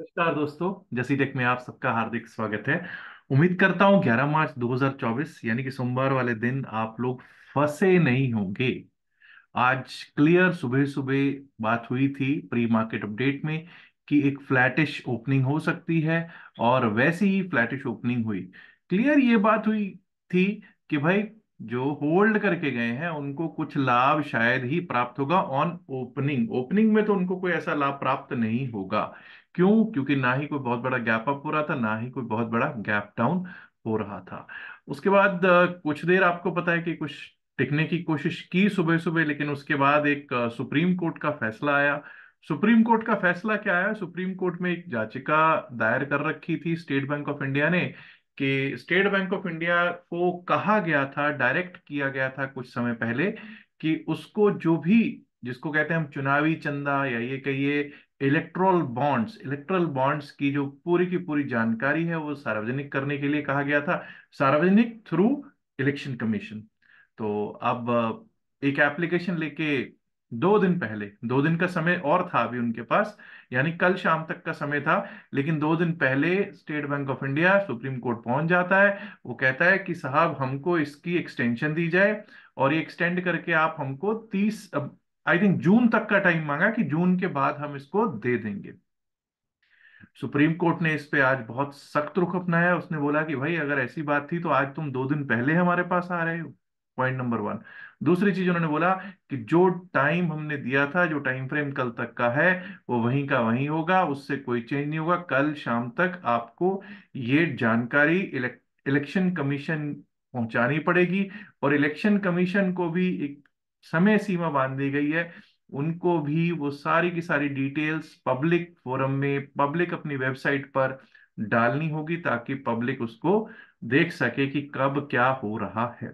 नमस्कार दोस्तों जसी टेक में आप सबका हार्दिक स्वागत है उम्मीद करता हूं 11 मार्च 2024 यानी कि सोमवार वाले दिन आप लोग फंसे नहीं होंगे आज क्लियर सुबह सुबह बात हुई थी प्री मार्केट अपडेट में कि एक फ्लैटिश ओपनिंग हो सकती है और वैसी ही फ्लैटिश ओपनिंग हुई क्लियर ये बात हुई थी कि भाई जो होल्ड करके गए हैं उनको कुछ लाभ शायद ही प्राप्त होगा ऑन ओपनिंग ओपनिंग में तो उनको कोई ऐसा लाभ प्राप्त नहीं होगा क्यों क्योंकि ना ही कोई बहुत बड़ा गैप अप हो रहा था ना ही कोई बहुत बड़ा गैप डाउन हो रहा था उसके बाद कुछ देर आपको पता है कि कुछ टिकने की कोशिश की सुबह सुबह लेकिन उसके बाद एक सुप्रीम कोर्ट का फैसला आया सुप्रीम कोर्ट का फैसला क्या आया सुप्रीम कोर्ट में एक याचिका दायर कर रखी थी स्टेट बैंक ऑफ इंडिया ने कि स्टेट बैंक ऑफ इंडिया को कहा गया था डायरेक्ट किया गया था कुछ समय पहले कि उसको जो भी जिसको कहते हैं हम चुनावी चंदा या ये कहिए इलेक्ट्रल बॉन्ड्स इलेक्ट्रल बॉन्ड्स की जो पूरी की पूरी जानकारी है वो सार्वजनिक करने के लिए कहा गया था सार्वजनिक थ्रू इलेक्शन कमीशन तो अब एक एप्लीकेशन लेके दो दिन पहले दो दिन का समय और था अभी उनके पास यानी कल शाम तक का समय था लेकिन दो दिन पहले State Bank of India Supreme Court पहुंच जाता है वो कहता है कि साहब हमको इसकी एक्सटेंशन दी जाए और ये एक्सटेंड करके आप हमको तीस आई थिंक जून तक का टाइम मांगा कि जून के बाद हम इसको दे देंगे सुप्रीम कोर्ट ने इस पे आज बहुत सख्त रुख अपनाया उसने बोला कि भाई अगर ऐसी बात थी तो आज तुम दो दिन पहले हमारे पास आ रहे हो पॉइंट नंबर वन दूसरी चीज उन्होंने बोला कि जो टाइम हमने दिया था जो टाइम फ्रेम कल तक का है वो वहीं का वहीं होगा उससे कोई चेंज नहीं होगा कल शाम तक आपको ये जानकारी इलेक्शन कमीशन पहुंचानी पड़ेगी और इलेक्शन कमीशन को भी एक समय सीमा बांध दी गई है उनको भी वो सारी की सारी डिटेल्स पब्लिक फोरम में पब्लिक अपनी वेबसाइट पर डालनी होगी ताकि पब्लिक उसको देख सके कि कब क्या हो रहा है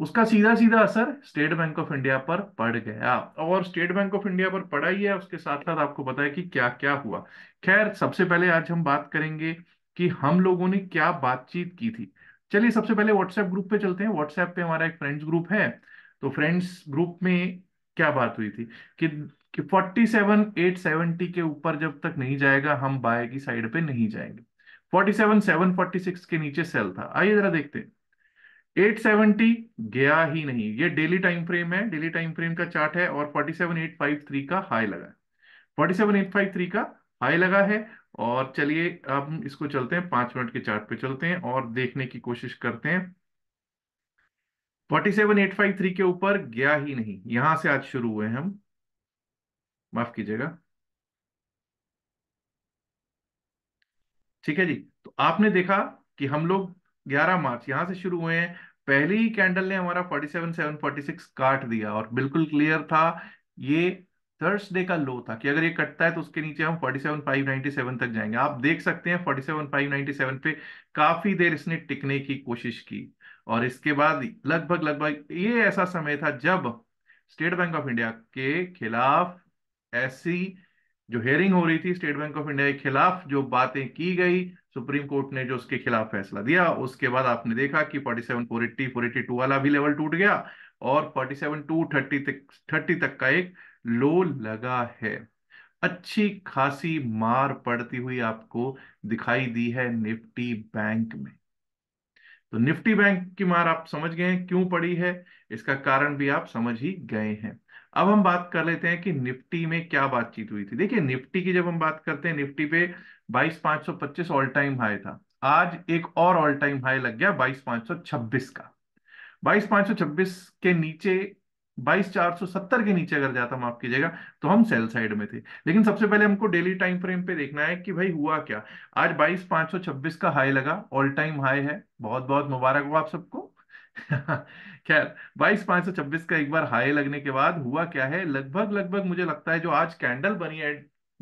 उसका सीधा सीधा असर स्टेट बैंक ऑफ इंडिया पर पड़ गया और स्टेट बैंक ऑफ इंडिया पर पड़ा ही है उसके साथ साथ आपको पता है कि क्या क्या हुआ खैर सबसे पहले आज हम बात करेंगे कि हम लोगों ने क्या बातचीत की थी चलिए सबसे पहले व्हाट्सएप ग्रुप पे चलते हैं व्हाट्सएप पे हमारा एक फ्रेंड्स ग्रुप है तो फ्रेंड्स ग्रुप में क्या बात हुई थी कि कि 47870 के ऊपर जब तक नहीं जाएगा हम बाय की साइड पे नहीं जाएंगे 47746 के नीचे सेल था आइए जरा देखते हैं 870 गया ही नहीं ये डेली टाइम फ्रेम है डेली टाइम फ्रेम का चार्ट है और 47853 का हाई लगा है 47853 का हाई लगा है और चलिए अब इसको चलते हैं पांच मिनट के चार्ट पे चलते हैं और देखने की कोशिश करते हैं 47853 के ऊपर गया ही नहीं यहां से आज शुरू हुए हम माफ कीजिएगा ठीक है जी तो आपने देखा कि हम लोग ग्यारह मार्च यहां से शुरू हुए हैं पहले ही कैंडल ने हमारा forty seven seven forty six काट दिया और बिल्कुल क्लियर था ये थर्सडे का लो था कि अगर ये कटता है तो उसके नीचे हम 47,597 तक जाएंगे आप देख सकते हैं 47,597 पे काफी देर इसने टिकने की कोशिश की और इसके बाद लगभग लगभग ये ऐसा समय था जब स्टेट बैंक ऑफ इंडिया के खिलाफ ऐसी जो हेयरिंग हो रही थी स्टेट बैंक ऑफ इंडिया के खिलाफ जो बातें की गई सुप्रीम कोर्ट ने जो उसके खिलाफ फैसला दिया उसके बाद आपने देखा कि 47 480 482 वाला भी लेवल टूट गया और 47 230 तक थर्टी तक का एक लो लगा है अच्छी खासी मार पड़ती हुई आपको दिखाई दी है निफ्टी बैंक में तो निफ्टी बैंक की मार आप समझ गए हैं क्यों पड़ी है इसका कारण भी आप समझ ही गए हैं अब हम बात कर लेते हैं कि निफ्टी में क्या बातचीत हुई थी देखिए निफ्टी की जब हम बात करते हैं निफ्टी पे बाईस पांच सौ पच्चीस ऑल टाइम हाई था आज एक और ऑल टाइम हाई लग गया बाईस पांच सौ छब्बीस का बाईस पांच सौ छब्बीस के नीचे बाईस चार सौ सत्तर के नीचे अगर जाता माफ कीजिएगा तो हम सेल साइड में थे लेकिन सबसे पहले हमको डेली टाइम फ्रेम पे देखना है कि भाई हुआ क्या आज बाईस पांच सौ छब्बीस का हाई लगा ऑल टाइम हाई है बहुत बहुत मुबारक हो आप सबको खैर बाईस पांच सौ छब्बीस का एक बार हाई लगने के बाद हुआ क्या है लगभग लगभग मुझे लगता है जो आज कैंडल बनी है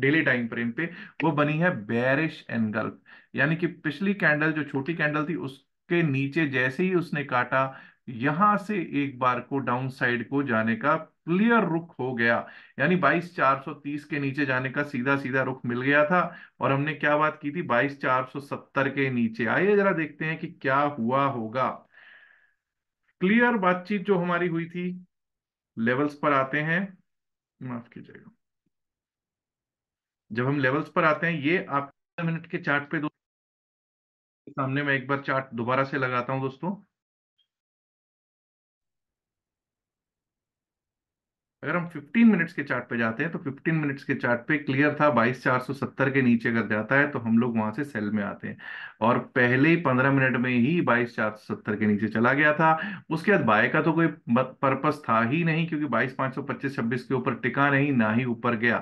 डेली टाइम फ्रेम पे वो बनी है बैरिश एनगल्फ यानी कि पिछली कैंडल जो छोटी कैंडल थी उसके नीचे जैसे ही उसने काटा यहां से एक बार को डाउन साइड को जाने का क्लियर रुख हो गया यानी 22,430 के नीचे जाने का सीधा सीधा रुख मिल गया था और हमने क्या बात की थी 22,470 के नीचे आइए जरा देखते हैं कि क्या हुआ होगा क्लियर बातचीत जो हमारी हुई थी लेवल्स पर आते हैं माफ कीजिएगा जब हम लेवल्स पर आते हैं ये आप मिनट के चार्ट पे दोस्तों सामने मैं एक बार चार्ट दोबारा से लगाता हूं दोस्तों अगर हम 15 मिनट्स के चार्ट पे जाते हैं तो 15 मिनट्स के चार्ट पे क्लियर था 22,470 के नीचे अगर जाता है तो हम लोग वहां से सेल में आते हैं और पहले ही 15 मिनट में ही 22,470 के नीचे चला गया था उसके बाद बाय का तो कोई पर्पस था ही नहीं क्योंकि 22,525 26 के ऊपर टिका नहीं ना ही ऊपर गया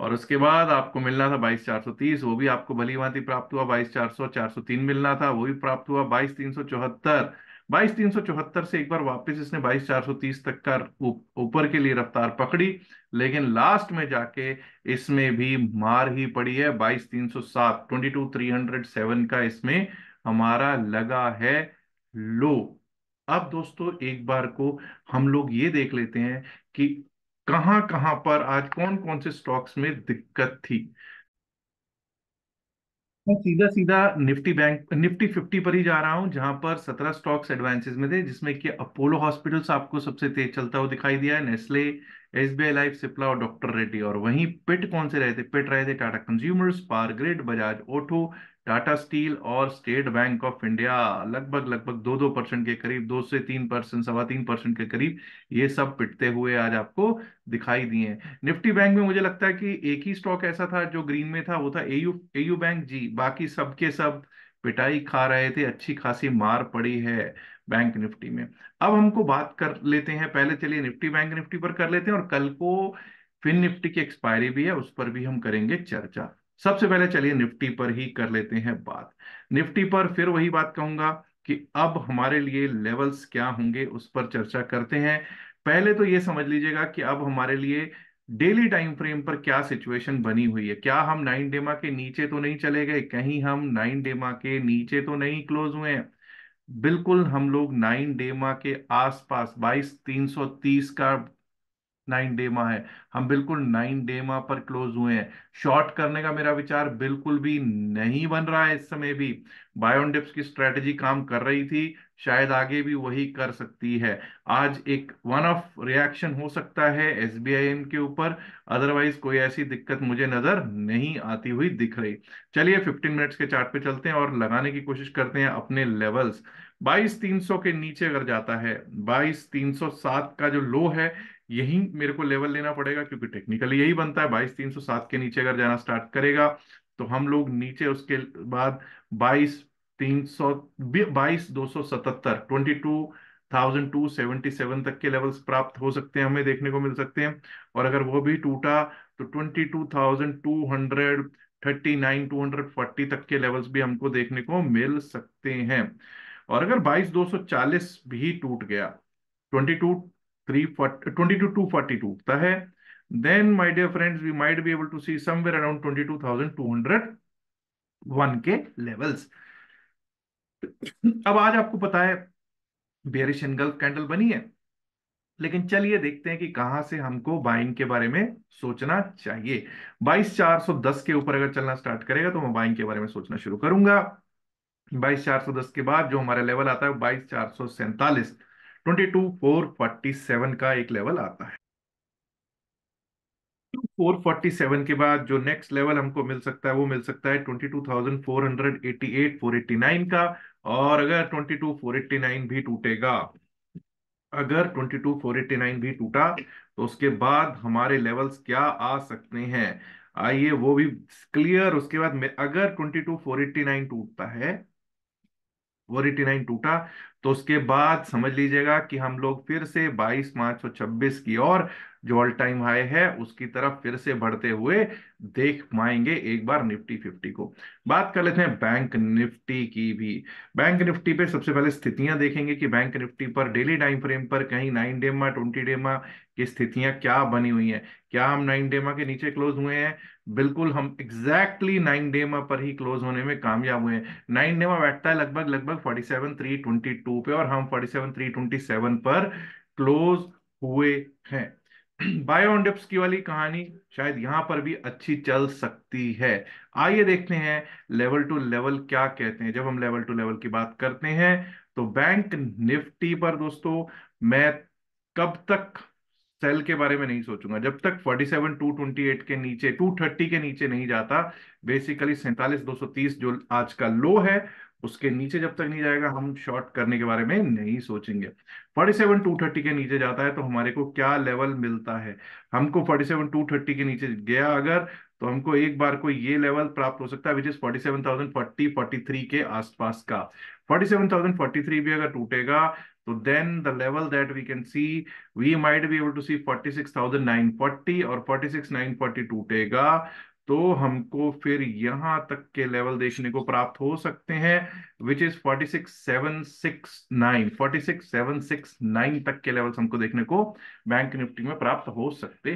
और उसके बाद आपको मिलना था बाईस चार सौ तीस वो भी आपको भली भांति प्राप्त हुआ बाईस चार सौ चार सौ तीन मिलना था वो भी प्राप्त हुआ बाईस तीन सौ चौहत्तर बाईस तीन सौ चौहत्तर से एक बार वापस इसने बाईस चार सौ तीस तक का ऊपर के लिए रफ्तार पकड़ी लेकिन लास्ट में जाके इसमें भी मार ही पड़ी है बाईस तीन सौ सात twenty two three hundred seven का इसमें हमारा लगा है लो अब दोस्तों एक बार को हम लोग ये देख लेते हैं कि कहां कहां पर आज कौन कौन से स्टॉक्स में दिक्कत थी मैं सीधा सीधा निफ्टी बैंक निफ्टी फिफ्टी पर ही जा रहा हूं जहां पर सत्रह स्टॉक्स एडवांसेस में थे जिसमें कि अपोलो हॉस्पिटल्स आपको सबसे तेज चलता हुआ दिखाई दिया है नेस्ले एसबीआई लाइफ सिप्ला और डॉक्टर रेड्डी और वहीं पिट कौन से रहे थे पिट रहे थे Tata consumers power grid Bajaj auto Tata steel और स्टेट बैंक ऑफ इंडिया लगभग लगभग दो दो परसेंट के करीब दो से तीन परसेंट सवा तीन परसेंट के करीब ये सब पिटते हुए आज आपको दिखाई दिए हैं निफ्टी बैंक में मुझे लगता है कि एक ही स्टॉक ऐसा था जो ग्रीन में था वो था एयू एयू बैंक जी बाकी सबके सब पिटाई खा रहे थे अच्छी खासी मार पड़ी है बैंक निफ्टी में अब हमको बात कर लेते हैं पहले चलिए निफ्टी बैंक निफ्टी पर कर लेते हैं और कल को फिन निफ्टी की एक्सपायरी भी है उस पर भी हम करेंगे चर्चा सबसे पहले चलिए निफ्टी पर ही कर लेते हैं बात निफ्टी पर फिर वही बात कहूंगा कि अब हमारे लिए लेवल्स क्या होंगे उस पर चर्चा करते हैं पहले तो ये समझ लीजिएगा कि अब हमारे लिए डेली टाइम फ्रेम पर क्या सिचुएशन बनी हुई है क्या हम नाइन डेमा के नीचे तो नहीं चले गए कहीं हम नाइन डेमा के नीचे तो नहीं क्लोज हुए हैं बिल्कुल हम लोग नाइन डेमा के आसपास बाईस तीन सौ तीस का नाइन डे माह है हम बिल्कुल नाइन डे माह पर क्लोज हुए हैं शॉर्ट करने का मेरा विचार बिल्कुल भी नहीं बन रहा है इस समय भी बायोन डिप्स की स्ट्रेटजी काम कर रही थी शायद आगे भी वही कर सकती है आज एक वन ऑफ रिएक्शन हो सकता है एस के ऊपर अदरवाइज कोई ऐसी दिक्कत मुझे नजर नहीं आती हुई दिख रही चलिए 15 मिनट्स के चार्ट पे चलते हैं और लगाने की कोशिश करते हैं अपने लेवल्स बाईस तीन के नीचे अगर जाता है बाईस तीन का जो लो है यही मेरे को लेवल लेना पड़ेगा क्योंकि टेक्निकली यही बनता है बाईस तीन सौ सात के नीचे अगर जाना स्टार्ट करेगा तो हम लोग नीचे उसके बाद बाईस तीन सौ बाईस दो सौ सतहत्तर twenty two thousand two seventy seven तक के लेवल्स प्राप्त हो सकते हैं हमें देखने को मिल सकते हैं और अगर वो भी टूटा तो twenty two thousand two hundred thirty nine two hundred forty तक के लेवल्स भी हमको देखने को मिल सकते हैं और अगर बाईस दो सौ चालीस भी टूट गया twenty two 22 242 then my dear friends we might be able to see somewhere around levels अब आज आपको पता है बेरिश कैंडल बनी है लेकिन चलिए देखते हैं कि कहां से हमको बाइंग के बारे में सोचना चाहिए 22410 के ऊपर अगर चलना स्टार्ट करेगा तो मैं बाइंग के बारे में सोचना शुरू करूंगा 22410 के बाद जो हमारा लेवल आता है बाईस चार सौ सैंतालीस twenty two four forty seven का एक लेवल आता है 447 के बाद जो नेक्स्ट लेवल हमको मिल सकता है वो मिल सकता है 22,488 489 का और अगर 22,489 भी टूटेगा अगर 22,489 भी टूटा तो उसके बाद हमारे लेवल्स क्या आ सकते हैं आइए वो भी क्लियर उसके बाद में अगर 22,489 टूटता है 489 टूटा तो उसके बाद समझ लीजिएगा कि हम लोग फिर से 22 मार्च और 26 की और जो ऑल टाइम हाई है उसकी तरफ फिर से बढ़ते हुए देख पाएंगे एक बार निफ्टी फिफ्टी को बात कर लेते हैं बैंक निफ्टी की भी बैंक निफ्टी पे सबसे पहले स्थितियां देखेंगे कि बैंक निफ्टी पर डेली टाइम फ्रेम पर कहीं नाइन डेमा ट्वेंटी डेमा की स्थितियां क्या बनी हुई हैं क्या हम नाइन डेमा के नीचे क्लोज हुए हैं बिल्कुल हम एग्जैक्टली नाइन डेमा पर ही क्लोज होने में कामयाब हुए हैं नाइन डेमा बैठता है लगभग लगभग forty seven three twenty two पे और हम forty seven three twenty seven पर क्लोज हुए हैं बायोन डिप्स की वाली कहानी शायद यहां पर भी अच्छी चल सकती है आइए देखते हैं लेवल टू लेवल क्या कहते हैं जब हम लेवल टू लेवल की बात करते हैं तो बैंक निफ्टी पर दोस्तों मैं कब तक सेल के बारे में नहीं सोचूंगा जब तक 47,228 के नीचे 230 के नीचे नहीं जाता बेसिकली सैंतालीस दो जो आज का लो है उसके नीचे जब तक नहीं जाएगा हम शॉर्ट करने के बारे में नहीं सोचेंगे 47 230 के नीचे जाता है तो हमारे को क्या लेवल मिलता है हमको 47 230 के नीचे गया अगर तो हमको एक बार को ये लेवल प्राप्त हो सकता है विच इज 47,040 43 के आसपास का 47,043 भी अगर टूटेगा तो then the level that we can see we might be able to see 46940 और 46940 टूटेगा तो हमको फिर यहां तक के लेवल देखने को प्राप्त हो सकते हैं which is forty six seven six nine forty six seven six nine तक के लेवल हमको देखने को बैंक निफ्टी में प्राप्त हो सकते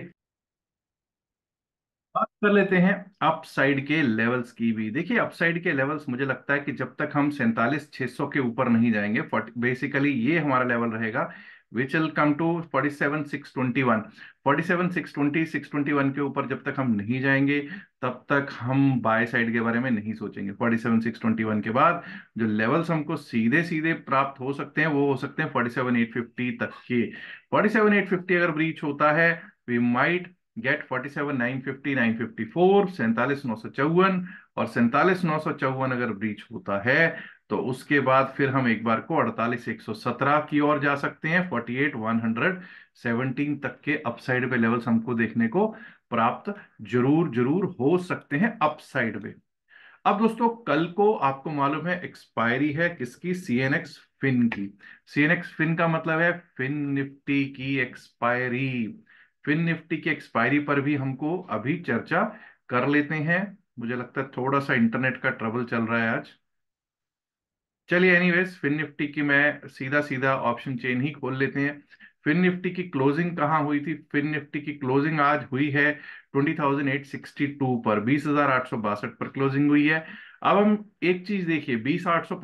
बात कर लेते हैं अपसाइड के लेवल्स की भी देखिए अपसाइड के लेवल्स मुझे लगता है कि जब तक हम सैंतालीस छह सौ के ऊपर नहीं जाएंगे बेसिकली ये हमारा लेवल रहेगा which will come to forty seven six twenty one forty seven six twenty six twenty one के ऊपर जब तक हम नहीं जाएंगे तब तक हम बाय साइड के बारे में नहीं सोचेंगे forty seven six twenty one के बाद जो लेवल्स हमको सीधे सीधे प्राप्त हो सकते हैं वो हो सकते हैं फोर्टी सेवन एट फिफ्टी तक के फोर्टी सेवन एट फिफ्टी अगर ब्रीच होता है वी माइट गेट फोर सैंतालीस नौ सौ चौवन और सैंतालीस नौ सौ चौवन अगर ब्रीच होता है तो उसके बाद फिर हम एक बार को अड़तालीस एक सौ सत्रह की ओर जा सकते हैं forty eight one hundred seventeen तक के अपसाइड पे लेवल्स हमको देखने को प्राप्त जरूर जरूर हो सकते हैं अपसाइड पे अब दोस्तों कल को आपको मालूम है एक्सपायरी है किसकी सी एन एक्स फिन की सी एन एक्स फिन का मतलब है फिन निफ्टी की एक्सपायरी फिन निफ्टी की एक्सपायरी पर भी हमको अभी चर्चा कर लेते हैं मुझे लगता है थोड़ा सा इंटरनेट का ट्रबल चल रहा है आज चलिए एनीवेज फिन निफ्टी की मैं सीधा सीधा ऑप्शन चेन ही खोल लेते हैं फिन निफ्टी की क्लोजिंग कहाँ हुई थी फिन निफ्टी की क्लोजिंग आज हुई है 20,862 पर बासठ पर क्लोजिंग हुई है अब हम एक चीज देखिए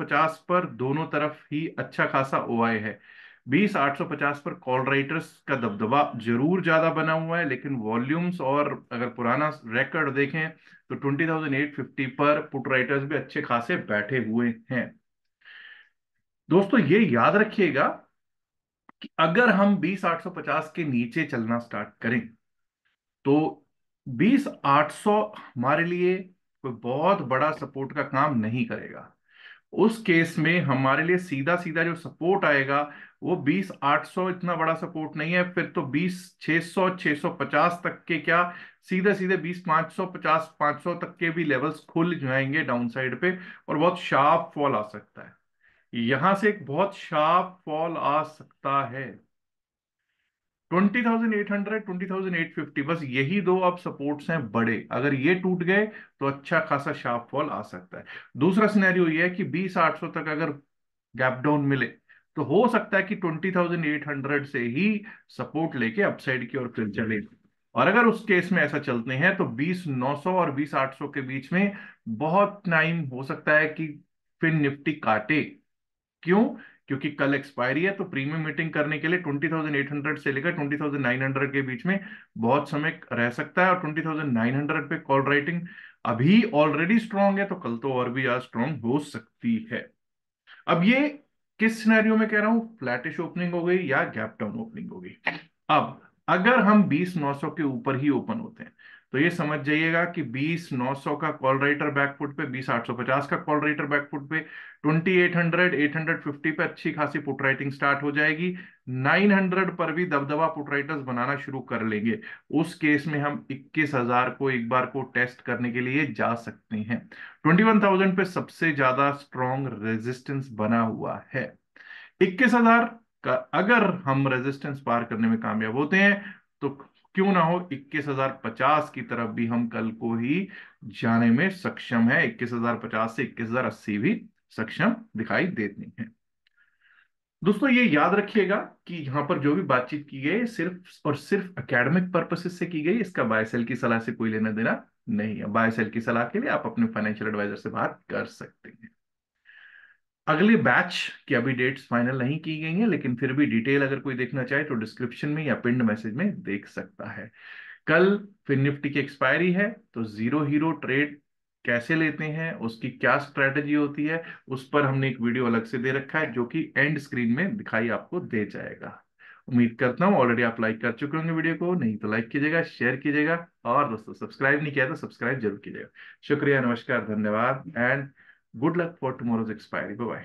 पचास पर दोनों तरफ ही अच्छा खासा ओआई है बीस आठ सौ पचास पर कॉल राइटर्स का दबदबा जरूर ज्यादा बना हुआ है लेकिन वॉल्यूम्स और अगर पुराना रिकॉर्ड देखें तो ट्वेंटी थाउजेंड एट फिफ्टी पर पुट राइटर्स भी अच्छे खासे बैठे हुए हैं दोस्तों ये याद रखिएगा कि अगर हम बीस आठ सौ पचास के नीचे चलना स्टार्ट करें तो बीस आठ सौ हमारे लिए कोई बहुत बड़ा सपोर्ट का काम नहीं करेगा उस केस में हमारे लिए सीधा सीधा जो सपोर्ट आएगा वो बीस आठ सौ इतना बड़ा सपोर्ट नहीं है फिर तो बीस छह सौ छह सौ पचास तक के क्या सीधे सीधे बीस पांच सौ पचास पांच सौ तक के भी लेवल्स खुल जाएंगे डाउन साइड पे और बहुत शार्प फॉल आ सकता है यहां से एक बहुत शार्प फॉल आ सकता है twenty thousand eight hundred twenty thousand eight fifty बस यही दो अब सपोर्ट्स हैं बड़े अगर ये टूट गए तो अच्छा खासा शार्प फॉल आ सकता है दूसरा सिनेरियो ये है कि बीस आठ सौ तक अगर गैप डाउन मिले तो हो सकता है कि ट्वेंटी थाउजेंड एट हंड्रेड से ही सपोर्ट लेके अपसाइड की ओर फिर हम्म। चले और अगर उस केस में ऐसा चलते हैं तो बीस नौ सौ और बीस आठ सौ के बीच में बहुत टाइम हो सकता है कि फिर निफ्टी काटे क्यों क्योंकि कल एक्सपायरी है तो प्रीमियम मीटिंग करने के लिए ट्वेंटी थाउजेंड एट हंड्रेड से लेकर ट्वेंटी थाउजेंड नाइन हंड्रेड के बीच में बहुत समय रह सकता है और ट्वेंटी थाउजेंड नाइन हंड्रेड पे कॉल राइटिंग अभी ऑलरेडी स्ट्रांग है तो कल तो और भी ज्यादा स्ट्रांग हो सकती है अब ये किस सिनेरियो में कह रहा हूं फ्लैटिश ओपनिंग हो गई या गैप डाउन ओपनिंग हो गई अब अगर हम बीस नौ सौ के ऊपर ही ओपन होते हैं तो ये समझ जाइएगा कि बीस नौ सौ का कॉल राइटर बैकफुट पे बीस आठ सौ पचास का कॉल राइटर बैकफुट पे twenty eight hundred eight hundred fifty पे अच्छी खासी पुट राइटिंग स्टार्ट हो जाएगी नाइन हंड्रेड पर भी दबदबा पुट राइटर्स बनाना शुरू कर लेंगे उस केस में हम इक्कीस हजार को एक बार को टेस्ट करने के लिए जा सकते हैं ट्वेंटी वन थाउजेंड पे सबसे ज्यादा स्ट्रॉन्ग रेजिस्टेंस बना हुआ है इक्कीस हजार का अगर हम रेजिस्टेंस पार करने में कामयाब होते हैं तो क्यों ना हो इक्कीस हजार पचास की तरफ भी हम कल को ही जाने में सक्षम है इक्कीस हजार पचास से इक्कीस हजार अस्सी भी सक्षम दिखाई देती है दोस्तों ये याद रखिएगा कि यहाँ पर जो भी बातचीत की गई सिर्फ और सिर्फ एकेडमिक पर्पसेस से की गई इसका बायसेल की सलाह से कोई लेना देना नहीं है बायसेल की सलाह के लिए आप अपने फाइनेंशियल एडवाइजर से बात कर सकते हैं अगले बैच की अभी डेट्स फाइनल नहीं की गई हैं लेकिन फिर भी डिटेल अगर कोई देखना चाहे तो डिस्क्रिप्शन में या पिंड मैसेज में देख सकता है कल फिर निफ्टी की एक्सपायरी है तो जीरो हीरो ट्रेड कैसे लेते हैं उसकी क्या स्ट्रेटजी होती है उस पर हमने एक वीडियो अलग से दे रखा है जो कि एंड स्क्रीन में दिखाई आपको दे जाएगा उम्मीद करता हूँ ऑलरेडी आप लाइक कर चुके होंगे वीडियो को नहीं तो लाइक कीजिएगा शेयर कीजिएगा और दोस्तों सब्सक्राइब नहीं किया तो सब्सक्राइब जरूर कीजिएगा शुक्रिया नमस्कार धन्यवाद and Good luck for tomorrow's expiry. Bye bye.